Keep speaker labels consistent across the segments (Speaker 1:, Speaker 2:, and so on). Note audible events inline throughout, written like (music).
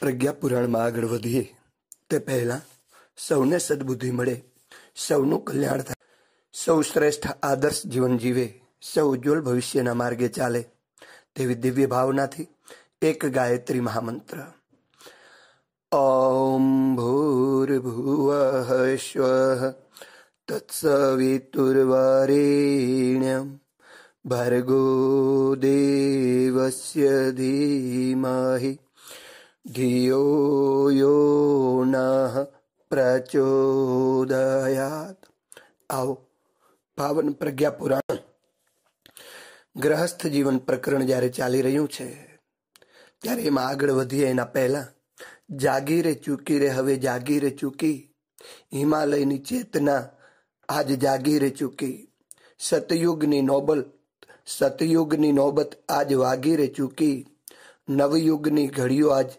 Speaker 1: प्रज्ञापुराण मग वधीए ते पहिला सौने सद्बुद्धी म्हे सौनु कल्या सौ श्रेष्ठ आदर्श जीवन जीवे सौ उज्ज्वल भविष्य मार्गे चाले एक गायत्री महामंत्र ओ भूर्भुव तत्सवितुर्व्य धीमही ધિયો યો ન પ્રચોદયાત આવો પાવન પ્રજ્ઞા પુરાણ ગ્રહસ્થ જીવન પ્રકરણ જ્યારે ચાલી રહ્યું છે ત્યારે એમાં આગળ વધીએ એના પહેલા જાગી રે ચૂકી રે હવે જાગી રે ચૂકી હિમાલયની ચેતના આજ જાગી રે ચૂકી સતયુગની નોબલ સતયુગની નોબત આજ વાગી રે ચૂકી નવયુગની ઘડીઓ આજ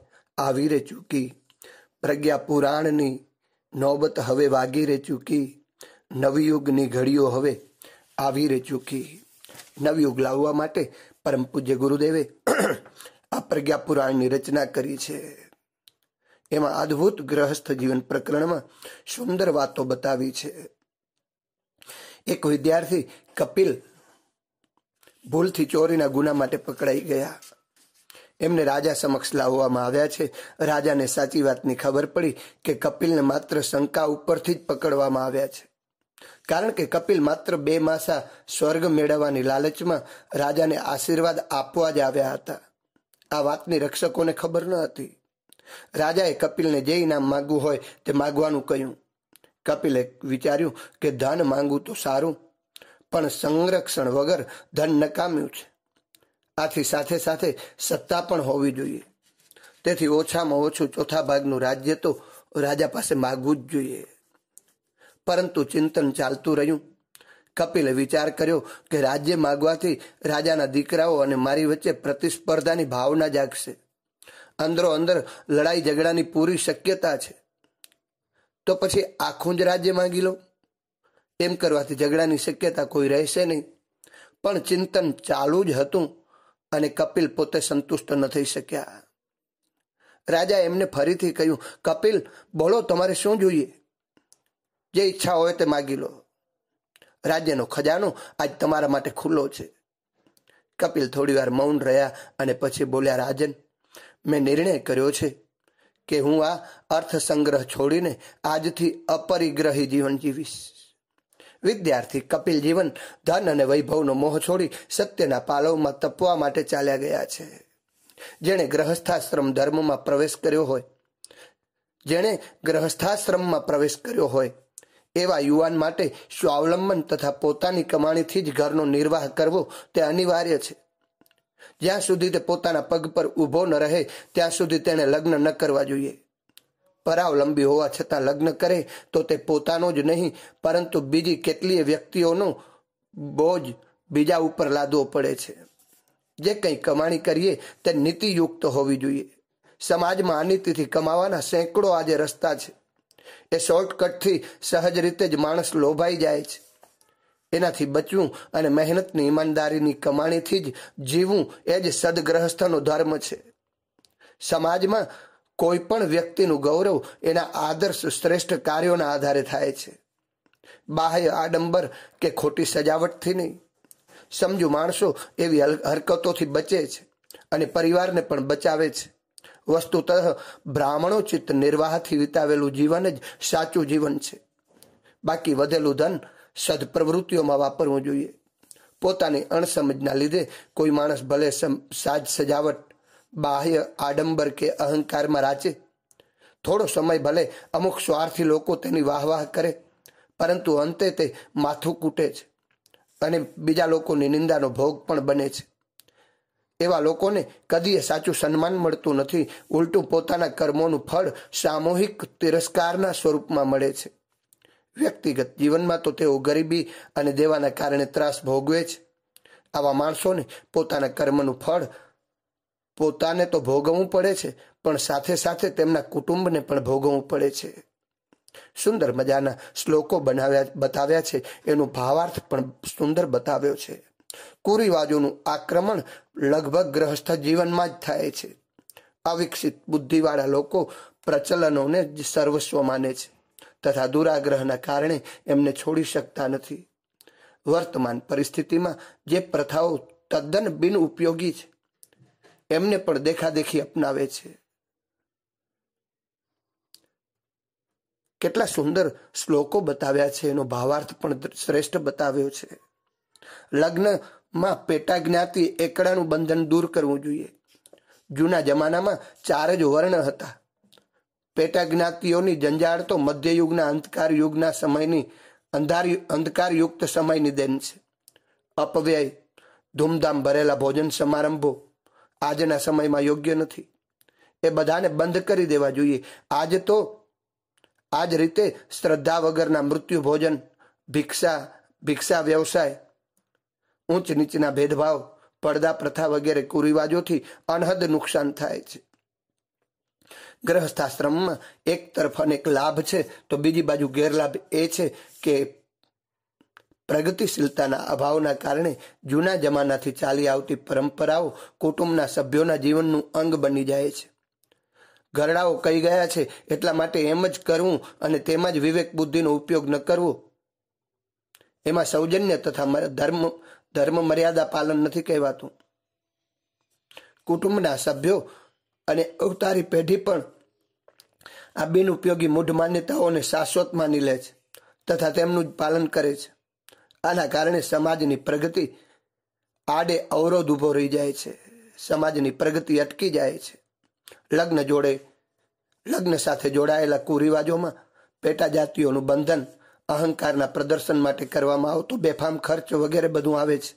Speaker 1: આવી રે ચૂકી પ્રજ્ઞા પુરાણની નોબત હવે વાગી રે ચૂકી નવયુગની ઘડીઓ હવે આવી રે ચૂકી નવયુગ લાવવા માટે પરમ પૂજ્ય ગુરુદેવે આ પ્રજ્ઞાપુરાણની રચના કરી છે એમાં અદ્ભુત ગ્રહસ્થ જીવન પ્રકરણમાં સુંદર વાતો બતાવી છે એક વિદ્યાર્થી કપિલ ભૂલથી ચોરીના ગુના માટે પકડાઈ ગયા એમને રાજા સમક્ષ લાવવામાં આવ્યા છે રાજાને સાચી વાતની ખબર પડી કે કપિલને માત્ર શંકા ઉપરથી જ પકડવામાં આવ્યા છે કારણ કે કપિલ માત્ર બે માસા સ્વર્ગ મેળવવાની લાલચમાં રાજાને આશીર્વાદ આપવા જ આવ્યા હતા આ વાતની રક્ષકોને ખબર ન હતી રાજાએ કપિલને જે ઇનામ માંગવું હોય તે માગવાનું કહ્યું કપિલે વિચાર્યું કે ધન માંગવું તો સારું પણ સંરક્ષણ વગર ધન નકામ્યું છે આથી સાથે સાથે સત્તા પણ હોવી જોઈએ તેથી ઓછામાં ઓછું ચોથા ભાગનું રાજ્ય તો રાજા પાસે માગવું જ જોઈએ પરંતુ ચિંતન ચાલતું રહ્યું કપિલે વિચાર કર્યો કે રાજ્ય માગવાથી રાજાના દીકરાઓ અને મારી વચ્ચે પ્રતિસ્પર્ધાની ભાવના જાગશે અંદરો અંદર લડાઈ ઝઘડાની પૂરી શક્યતા છે તો પછી આખું જ રાજ્ય માંગી લો એમ કરવાથી ઝઘડાની શક્યતા કોઈ રહેશે નહીં પણ ચિંતન ચાલુ જ હતું અને કપિલ પોતે સંતુષ્ટ ન થઈ શક્યા રાજા એમને ફરીથી કહ્યું કપિલ બોલો તમારે શું જોઈએ જે ઈચ્છા હોય તે માગી લો રાજ્યનો ખજાનો આજ તમારા માટે ખુલ્લો છે કપિલ થોડી વાર મૌન રહ્યા અને પછી બોલ્યા રાજન મેં નિર્ણય કર્યો છે કે હું આ અર્થ સંગ્રહ છોડીને આજથી અપરિગ્રહી જીવન જીવીશ વિદ્યાર્થી કપિલ જીવન ધન અને વૈભવનો મોહ છોડી સત્યના પાલવમાં તપવા માટે ચાલ્યા ગયા છે જેણે ગ્રહસ્થાશ્રમ ધર્મમાં પ્રવેશ કર્યો હોય જેણે ગ્રહસ્થાશ્રમમાં પ્રવેશ કર્યો હોય એવા યુવાન માટે સ્વાવલંબન તથા પોતાની કમાણીથી જ ઘરનો નિર્વાહ કરવો તે અનિવાર્ય છે જ્યાં સુધી તે પોતાના પગ પર ઊભો ન રહે ત્યાં સુધી તેણે લગ્ન ન કરવા જોઈએ પરાવલંબી હોવા છતાં લગ્ન કરે તો તે પોતાનો જ નહીં પરંતુ બીજી કેટલીય વ્યક્તિઓનો બોજ બીજા ઉપર લાદવો પડે છે જે કંઈ કમાણી કરીએ તે નીતિયુક્ત હોવી જોઈએ સમાજમાં અનિતિથી કમાવાના સેંકડો આજે રસ્તા છે એ શોર્ટકટથી સહજ રીતે જ માણસ લોભાઈ જાય છે એનાથી બચવું અને મહેનતની ઈમાનદારીની કમાણીથી જ જીવવું એ જ સદગ્રહસ્થનો ધર્મ છે સમાજમાં કોઈ પણ વ્યક્તિનું ગૌરવ એના આદર્શ શ્રેષ્ઠ કાર્યોના આધારે થાય છે બાહ્ય આડંબર કે ખોટી સજાવટથી નહીં સમજુ માણસો એવી હરકતોથી બચે છે અને પરિવારને પણ બચાવે છે વસ્તુતઃ બ્રાહ્મણોચિત નિર્વાહથી વિતાવેલું જીવન જ સાચું જીવન છે બાકી વધેલું ધન સદપ્રવૃત્તિઓમાં વાપરવું જોઈએ પોતાની અણસમજના લીધે કોઈ માણસ ભલે સાજ સજાવટ બાહ્ય આડંબર કે અહંકારમાં રાચે થોડો સમય ભલે અમુક સ્વાર્થી લોકો તેની વાહવાહ કરે પરંતુ અંતે તે માથું કૂટે છે અને બીજા લોકોની નિંદાનો ભોગ પણ બને છે એવા લોકોને કદીએ સાચું સન્માન મળતું નથી ઉલટું પોતાના કર્મોનું ફળ સામૂહિક તિરસ્કારના સ્વરૂપમાં મળે છે વ્યક્તિગત જીવનમાં તો તેઓ ગરીબી અને દેવાના કારણે ત્રાસ ભોગવે છે આવા માણસોને પોતાના કર્મનું ફળ પોતાને તો ભોગવવું પડે છે પણ સાથે સાથે તેમના કુટુંબને પણ ભોગવવું પડે છે સુંદર મજાના શ્લોકો બનાવ્યા બતાવ્યા છે એનો ભાવાર્થ પણ સુંદર બતાવ્યો છે કુરિવાજોનું આક્રમણ લગભગ ગ્રહસ્થ જીવનમાં જ થાય છે અવિકસિત બુદ્ધિવાળા લોકો પ્રચલનોને જ સર્વસ્વ માને છે તથા દુરાગ્રહના કારણે એમને છોડી શકતા નથી વર્તમાન પરિસ્થિતિમાં જે પ્રથાઓ તદ્દન બિનઉપયોગી છે એમને પણ દેખાદેખી અપનાવે છે કેટલા સુંદર શ્લોકો બતાવ્યા છે એનો ભાવાર્થ પણ શ્રેષ્ઠ બતાવ્યો છે લગ્નમાં પેટા જ્ઞાતિ એકડાનું બંધન દૂર કરવું જોઈએ જૂના જમાનામાં ચાર જ વર્ણ હતા પેટા જ્ઞાતિઓની જંજાળ તો મધ્યયુગના અંધકાર યુગના સમયની અંધાર યુક્ત સમયની દેન છે અપવ્યય ધૂમધામ ભરેલા ભોજન સમારંભો આજના સમયમાં યોગ્ય નથી એ બધાને બંધ કરી દેવા જોઈએ આજ તો આ જ રીતે શ્રદ્ધા વગરના મૃત્યુ ભોજન ભિક્ષા ભિક્ષા વ્યવસાય ઊંચ નીચના ભેદભાવ પડદા પ્રથા વગેરે કુરિવાજોથી અનહદ નુકસાન થાય છે ગ્રહસ્થાશ્રમમાં એક તરફ અનેક લાભ છે તો બીજી બાજુ ગેરલાભ એ છે કે પ્રગતિશીલતાના અભાવના કારણે જૂના જમાનાથી ચાલી આવતી પરંપરાઓ કુટુંબના સભ્યોના જીવનનું અંગ બની જાય છે ઘરડાઓ કહી ગયા છે એટલા માટે એમ જ કરવું અને તેમાં જ વિવેક બુદ્ધિનો ઉપયોગ ન કરવો એમાં સૌજન્ય તથા ધર્મ ધર્મ મર્યાદા પાલન નથી કહેવાતું કુટુંબના સભ્યો અને અવતારી પેઢી પણ આ બિનઉપયોગી મૂઢ માન્યતાઓને શાશ્વત માની લે છે તથા તેમનું જ પાલન કરે છે આના કારણે સમાજની પ્રગતિ આડે અવરોધ ઊભો રહી જાય છે સમાજની પ્રગતિ અટકી જાય છે લગ્ન જોડે લગ્ન સાથે જોડાયેલા કુરિવાજોમાં પેટા જાતિઓનું બંધન અહંકારના પ્રદર્શન માટે કરવામાં આવતું બેફામ ખર્ચ વગેરે બધું આવે છે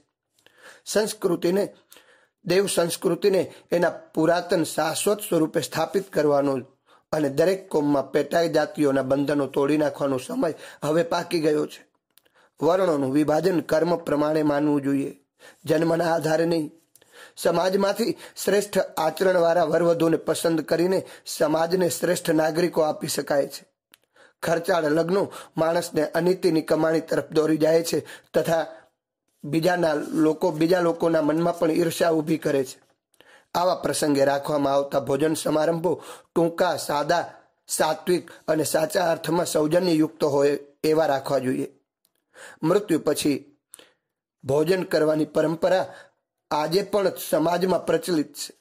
Speaker 1: સંસ્કૃતિને દેવ સંસ્કૃતિને એના પુરાતન શાશ્વત સ્વરૂપે સ્થાપિત કરવાનો અને દરેક કોમમાં પેટાઈ જાતિઓના બંધનો તોડી નાખવાનો સમય હવે પાકી ગયો છે વર્ણોનું વિભાજન કર્મ પ્રમાણે માનવું જોઈએ જન્મના આધારે નહીં સમાજમાંથી શ્રેષ્ઠ આચરણવાળા વરવધુને પસંદ કરીને સમાજને શ્રેષ્ઠ નાગરિકો આપી શકાય છે ખર્ચાળ લગ્નો માણસને અનિતિની કમાણી તરફ દોરી જાય છે તથા બીજાના લોકો બીજા લોકોના મનમાં પણ ઈર્ષ્યા ઊભી કરે છે આવા પ્રસંગે રાખવામાં આવતા ભોજન સમારંભો ટૂંકા સાદા સાત્વિક અને સાચા અર્થમાં સૌજન્યયુક્ત હોય એવા રાખવા જોઈએ મૃત્યુ પછી ભોજન કરવાની પરંપરા આજે પણ સમાજમાં પ્રચલિત છે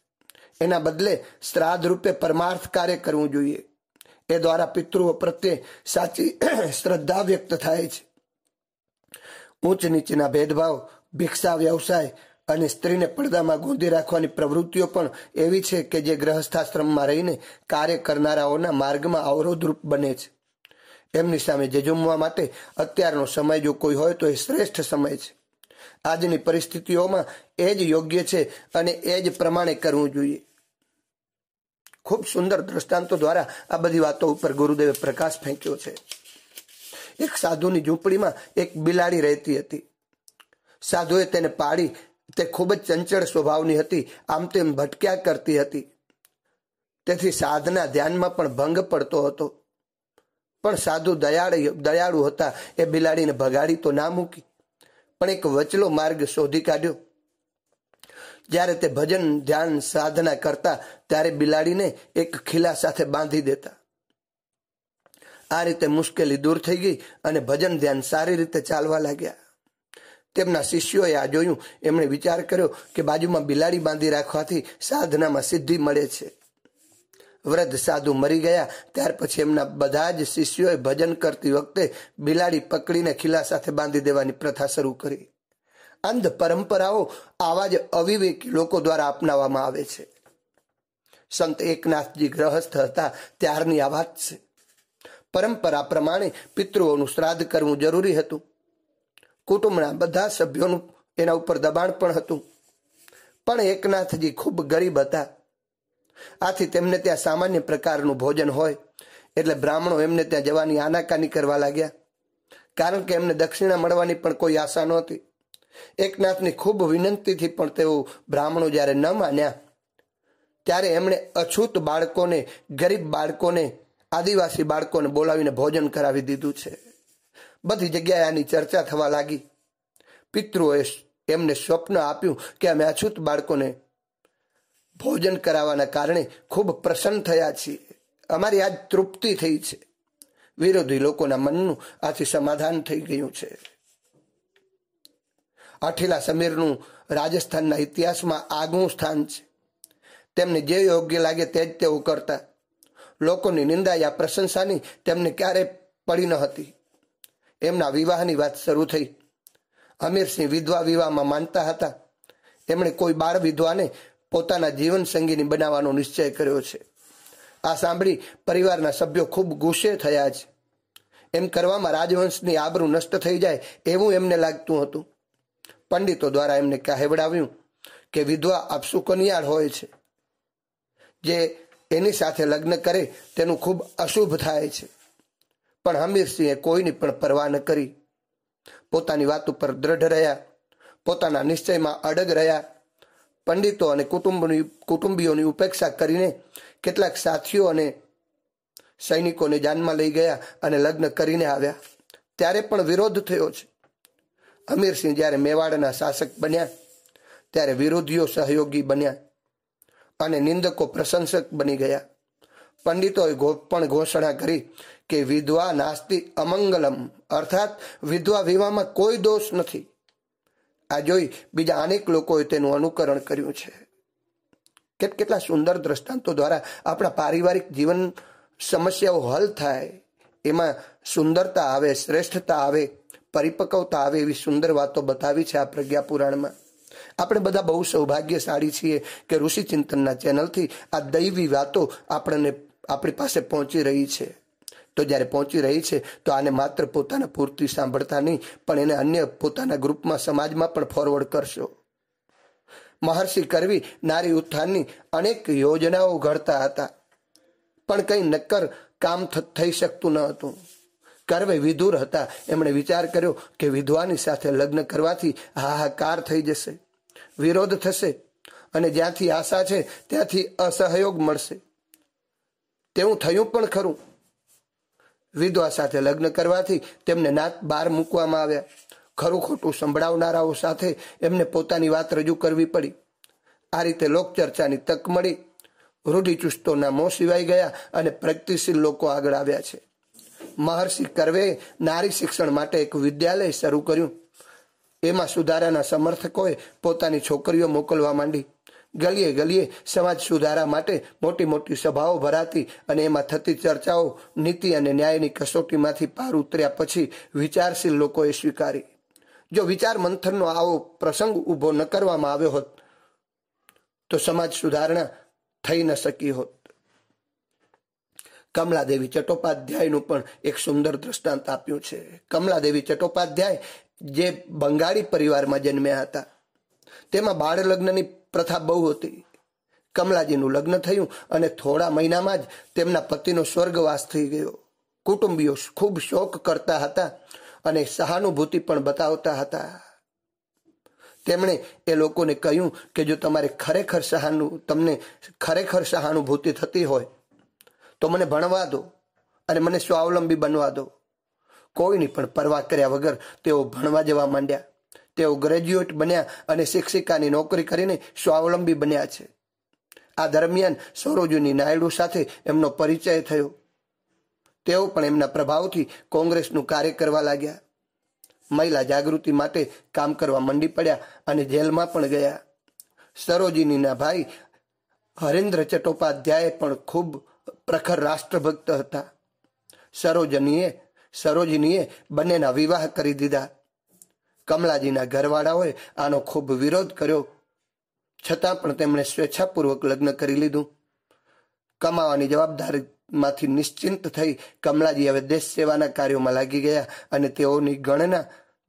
Speaker 1: એના બદલે શ્રાદ્ધ રૂપે પરમાર્થ કાર્ય કરવું જોઈએ એ દ્વારા પિતૃઓ પ્રત્યે સાચી (clears throat) શ્રદ્ધા વ્યક્ત થાય છે ઊંચ નીચેના ભેદભાવ ભિક્ષા વ્યવસાય અને સ્ત્રીને પડદામાં ગોંધી રાખવાની પ્રવૃત્તિઓ પણ એવી છે કે જે ગ્રહસ્થાશ્રમમાં રહીને કાર્ય કરનારાઓના માર્ગમાં અવરોધરૂપ બને છે એમની સામે જજુમવા માટે અત્યારનો સમય જો કોઈ હોય તો એ શ્રેષ્ઠ સમય છે આજની પરિસ્થિતિઓમાં એ જ યોગ્ય છે અને એ જ પ્રમાણે કરવું જોઈએ ખૂબ સુંદર દ્રષ્ટાંતો દ્વારા આ બધી વાતો ઉપર ગુરુદેવે પ્રકાશ ફેંક્યો છે એક સાધુની ઝૂંપડીમાં એક બિલાડી રહેતી હતી સાધુએ તેને પાડી તે ખૂબ જ ચંચળ સ્વભાવની હતી આમ તેમ ભટક્યા કરતી હતી તેથી સાધના ધ્યાનમાં પણ ભંગ પડતો હતો પણ સાધુ દયાળ દયાળુ હતા એ બિલાડીને ભગાડી તો ના મૂકી પણ એક વચલો માર્ગ શોધી કાઢ્યો જ્યારે તે ભજન ધ્યાન સાધના કરતા ત્યારે બિલાડીને એક ખીલા સાથે બાંધી દેતા આ રીતે મુશ્કેલી દૂર થઈ ગઈ અને ભજન ધ્યાન સારી રીતે ચાલવા લાગ્યા તેમના શિષ્યોએ આ જોયું એમણે વિચાર કર્યો કે બાજુમાં બિલાડી બાંધી રાખવાથી સાધનામાં સિદ્ધિ મળે છે વૃદ્ધ સાધુ મરી ગયા ત્યાર પછી એમના બધા જ શિષ્યોએ ભજન કરતી વખતે બિલાડી પકડીને ખીલા સાથે બાંધી દેવાની પ્રથા શરૂ કરી અંધ પરંપરાઓ આવા જ અવિવેકી લોકો દ્વારા અપનાવવામાં આવે છે સંત એકનાથજી ગ્રહસ્થ હતા ત્યારની આ વાત છે પરંપરા પ્રમાણે પિતૃઓનું શ્રાદ્ધ કરવું જરૂરી હતું કુટુંબના બધા સભ્યોનું એના ઉપર દબાણ પણ હતું પણ એકનાથજી ખૂબ ગરીબ હતા આથી તેમને ત્યાં સામાન્ય પ્રકારનું ભોજન હોય એટલે બ્રાહ્મણો એમને ત્યાં જવાની આનાકાની કરવા લાગ્યા કારણ કે એમને દક્ષિણા મળવાની પણ કોઈ આશા નહોતી એકનાથની ખૂબ વિનંતીથી પણ તેઓ બ્રાહ્મણો જ્યારે ન માન્યા ત્યારે એમણે અછૂત બાળકોને ગરીબ બાળકોને આદિવાસી બાળકોને બોલાવીને ભોજન કરાવી દીધું છે બધી જગ્યાએ આની ચર્ચા થવા લાગી પિતૃઓએ એમને સ્વપ્ન આપ્યું કે અમે અછૂત બાળકોને ભોજન કરાવવાના કારણે ખૂબ પ્રસન્ન થયા છીએ અમારી આજ તૃપ્તિ થઈ છે વિરોધી લોકોના મનનું આથી સમાધાન થઈ ગયું છે આઠીલા સમીરનું રાજસ્થાનના ઇતિહાસમાં આગવું સ્થાન છે તેમને જે યોગ્ય લાગે તે જ તેઓ કરતા લોકોની નિંદા યા પ્રશંસાની તેમને ક્યારે પડી ન હતી એમના વિવાહની વાત શરૂ થઈ અમીરસિંહ વિધવા વિવાહમાં માનતા હતા એમણે કોઈ બાળ વિધવાને પોતાના જીવન સંગીની બનાવવાનો નિશ્ચય કર્યો છે આ સાંભળી પરિવારના સભ્યો ખૂબ ગુસ્સે થયા છે એમ કરવામાં રાજવંશની આબરૂ નષ્ટ થઈ જાય એવું એમને લાગતું હતું પંડિતો દ્વારા એમને કહેવડાવ્યું કે વિધવા આપસુ કનિયાળ હોય છે જે એની સાથે લગ્ન કરે તેનું ખૂબ અશુભ થાય છે પણ હમીરસિંહે કોઈની પણ પરવા ન કરી પોતાની વાત ઉપર દ્રઢ રહ્યા પોતાના નિશ્ચયમાં અડગ રહ્યા પંડિતો અને કુટુંબની કુટુંબીઓની ઉપેક્ષા કરીને કેટલાક સાથીઓ અને સૈનિકોને જાનમાં લઈ ગયા અને લગ્ન કરીને આવ્યા ત્યારે પણ વિરોધ થયો છે અમીરસિંહ જ્યારે મેવાડના શાસક બન્યા ત્યારે વિરોધીઓ સહયોગી બન્યા અને નિંદકો પ્રશંસક બની ગયા પંડિતોએ પણ ઘોષણા કરી કે વિધવા નાસ્તિ અમંગલમ અર્થાત વિધવા વિવાહમાં કોઈ દોષ નથી આ જોઈ બીજા અનેક લોકોએ તેનું અનુકરણ કર્યું છે કેટ કેટલા સુંદર દ્રષ્ટાંતો દ્વારા આપણા પારિવારિક જીવન સમસ્યાઓ હલ થાય એમાં સુંદરતા આવે શ્રેષ્ઠતા આવે પરિપક્વતા આવે એવી સુંદર વાતો બતાવી છે આ પ્રજ્ઞા પુરાણમાં આપણે બધા બહુ સૌભાગ્યશાળી છીએ કે ઋષિ ચિંતનના ચેનલથી આ દૈવી વાતો આપણને આપણી પાસે પહોંચી રહી છે તો જ્યારે પહોંચી રહી છે તો આને માત્ર પોતાના પૂરતી સાંભળતા નહીં પણ એને અન્ય પોતાના ગ્રુપમાં સમાજમાં પણ ફોરવર્ડ કરશો મહર્ષિ કરવી નારી ઉત્થાનની અનેક યોજનાઓ ઘડતા હતા પણ કંઈ નક્કર કામ થઈ શકતું ન હતું કરવે વિધુર હતા એમણે વિચાર કર્યો કે વિધવાની સાથે લગ્ન કરવાથી હાહાકાર થઈ જશે વિરોધ થશે અને જ્યાંથી આશા છે ત્યાંથી અસહયોગ મળશે તેવું થયું પણ ખરું વિધવા સાથે લગ્ન કરવાથી તેમને નાત બહાર મૂકવામાં આવ્યા ખરું ખોટું સંભળાવનારાઓ સાથે એમને પોતાની વાત રજૂ કરવી પડી આ રીતે લોકચર્ચાની તક મળી રૂઢિચુસ્તોના મોં સિવાય ગયા અને પ્રગતિશીલ લોકો આગળ આવ્યા છે મહર્ષિ કરવે નારી શિક્ષણ માટે એક વિદ્યાલય શરૂ કર્યું એમાં સુધારાના સમર્થકોએ પોતાની છોકરીઓ મોકલવા માંડી ગલીએ ગલીએ સમાજ સુધારા માટે મોટી મોટી સભાઓ ભરાતી અને એમાં થતી ચર્ચાઓ નીતિ અને ન્યાયની કસોટીમાંથી પાર ઉતર્યા પછી વિચારશીલ લોકોએ સ્વીકારી જો વિચાર મંથનનો આવો પ્રસંગ ઊભો ન કરવામાં આવ્યો હોત તો સમાજ સુધારણા થઈ ન શકી હોત કમલાદેવી ચટ્ટોપાધ્યાયનું પણ એક સુંદર દ્રષ્ટાંત આપ્યું છે કમલાદેવી ચટ્ટોપાધ્યાય જે બંગાળી પરિવારમાં જન્મ્યા હતા તેમાં બાળ લગ્નની પ્રથા બહુ હતી કમલાજીનું લગ્ન થયું અને થોડા મહિનામાં જ તેમના પતિનો સ્વર્ગવાસ થઈ ગયો કુટુંબીઓ ખૂબ શોક કરતા હતા અને સહાનુભૂતિ પણ બતાવતા હતા તેમણે એ લોકોને કહ્યું કે જો તમારે ખરેખર સહાનુ તમને ખરેખર સહાનુભૂતિ થતી હોય તો મને ભણવા દો અને મને સ્વાવલંબી બનવા દો કોઈની પણ પરવા કર્યા વગર તેઓ ભણવા જવા માંડ્યા તેઓ ગ્રેજ્યુએટ બન્યા અને શિક્ષિકાની નોકરી કરીને સ્વાવલંબી બન્યા છે આ દરમિયાન સરોજની નાયડુ સાથે એમનો પરિચય થયો તેઓ પણ એમના પ્રભાવથી કોંગ્રેસનું કાર્ય કરવા લાગ્યા મહિલા જાગૃતિ માટે કામ કરવા મંડી પડ્યા અને જેલમાં પણ ગયા સરોજિનીના ભાઈ હરેન્દ્ર ચટ્ટોપાધ્યાય પણ ખૂબ પ્રખર રાષ્ટ્રભક્ત હતા સરોજનીએ સરોજિનીએ બંનેના વિવાહ કરી દીધા કમલાજીના ઘરવાળાઓએ આનો ખૂબ વિરોધ કર્યો છતાં પણ તેમણે સ્વેચ્છાપૂર્વક લગ્ન કરી લીધું કમાવાની જવાબદારીમાંથી નિશ્ચિંત થઈ કમલાજી હવે દેશ સેવાના કાર્યોમાં લાગી ગયા અને તેઓની ગણના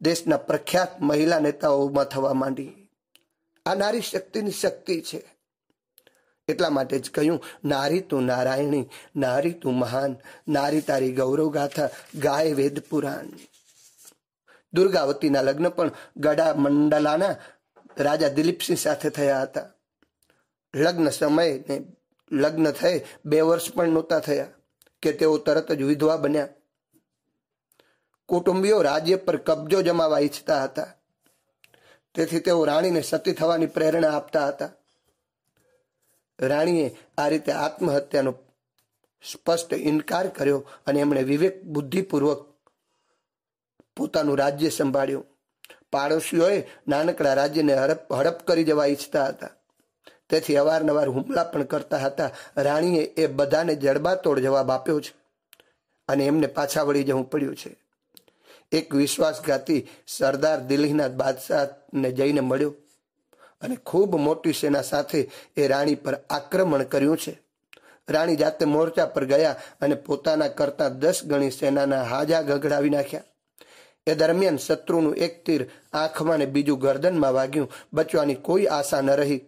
Speaker 1: દેશના પ્રખ્યાત મહિલા નેતાઓમાં થવા માંડી આ નારી શક્તિની શક્તિ છે એટલા માટે જ કહ્યું નારી તું નારાયણી નારી તું મહાન નારી તારી ગૌરવ ગાથા ગાય વેદ પુરાણ દુર્ગાવતીના લગ્ન પણ ગડા મંડલાના રાજા દિલીપસિંહ સાથે થયા હતા લગ્ન સમયે ને લગ્ન થઈ બે વર્ષ પણ નહોતા થયા કે તેઓ તરત જ વિધવા બન્યા કુટુંબીઓ રાજ્ય પર કબજો જમાવા ઈચ્છતા હતા તેથી તેઓ રાણીને સતી થવાની પ્રેરણા આપતા હતા રાણીએ આ રીતે આત્મહત્યાનો સ્પષ્ટ ઇનકાર કર્યો અને એમણે વિવેક બુદ્ધિપૂર્વક પોતાનું રાજ્ય સંભાળ્યું પાડોશીઓએ નાનકડા રાજ્યને હડપ હડપ કરી જવા ઈચ્છતા હતા તેથી અવારનવાર હુમલા પણ કરતા હતા રાણીએ એ બધાને જડબાતોડ જવાબ આપ્યો છે અને એમને પાછા વળી જવું પડ્યું છે એક વિશ્વાસઘાતી સરદાર દિલ્હીના બાદશાહને જઈને મળ્યો અને ખૂબ મોટી સેના સાથે એ રાણી પર આક્રમણ કર્યું છે રાણી જાતે મોરચા પર ગયા અને પોતાના કરતા દસ ગણી સેનાના હાજા ગગડાવી નાખ્યા એ દરમિયાન શત્રુનું એક તીર આંખમાં ને બીજું ગરદનમાં વાગ્યું બચવાની કોઈ આશા ન રહી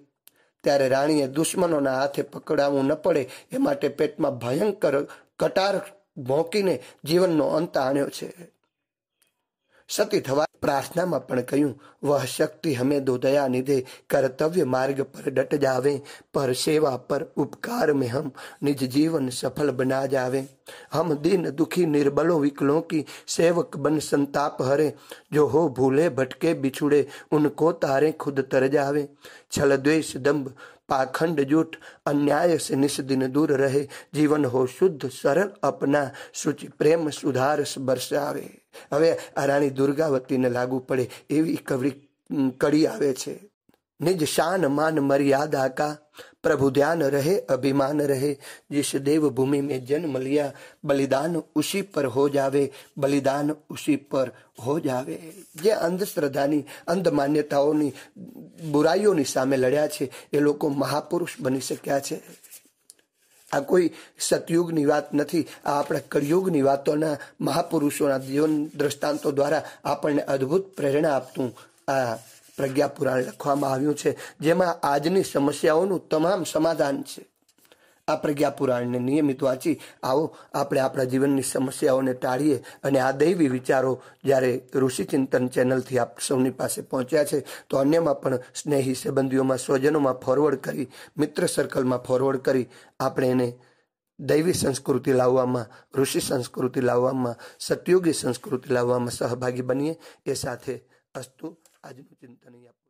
Speaker 1: ત્યારે રાણીએ દુશ્મનોના હાથે પકડાવવું ન પડે એ માટે પેટમાં ભયંકર કટાર ભોંકીને જીવનનો અંત આણ્યો છે સતી થવા प्रार्थना પણ કહ્યું વહ શક્તિ હમે દોદયા निधे कर्तव्य मार्ग पर डट जावे पर सेवा पर उपकार में हम निज जीवन सफल बना जावे हम दिन दुखी निर्बलों विकलों की सेवक बन संताप हरे जो हो भूले भटके बिछुड़े उनको तारे खुद तर जावे छल द्वेष दम्ब પાખંડ જૂઠ અન્યાય સે નિસ્દિન દૂર રહે જીવન હો શુદ્ધ સરળ અપના સુચિ પ્રેમ સુધારસ બરસાવે હવે આ રાણી દુર્ગાવતીને લાગુ પડે એવી કવરી કડી આવે છે નિજ શાન માન મર્યાદા કા प्रभु ध्यान रहे अभिमान रहे जिस देव भूमि में जन्म लिया बलिदान उसी पर हो जावे बलिदान उसी पर हो જાવે જે અંધશ્રદ્ધાની અંધ માન્યતાઓની બુરાઈઓની સામે લડ્યા છે એ લોકો મહાપુરુષ બની શક્યા છે આ કોઈ સતયુગની વાત નથી આ આપણા કળિયુગની વાતોના મહાપુરુષોના જીવન દ્રષ્ટાંતો દ્વારા આપણને અદ્ભુત પ્રેરણા આપતું આ પ્રજ્ઞા પુરાણ લખવામાં આવ્યું છે જેમાં આજની સમસ્યાઓનું તમામ સમાધાન છે આ પ્રજ્ઞા પુરાણને નિયમિત વાંચી આવો આપણે આપણા જીવનની સમસ્યાઓને ટાળીએ અને આ દૈવી વિચારો જ્યારે ઋષિ ચિંતન ચેનલથી આપ સૌની પાસે પહોંચ્યા છે તો અન્યમાં પણ સ્નેહી સંબંધીઓમાં સ્વજનોમાં ફોરવર્ડ કરી મિત્ર સર્કલમાં ફોરવર્ડ કરી આપણે એને દૈવી સંસ્કૃતિ લાવવામાં ઋષિ સંસ્કૃતિ લાવવામાં સતયોગી સંસ્કૃતિ લાવવામાં સહભાગી બનીએ એ સાથે અસ્તુ આજનું ચિંતન અહીંયા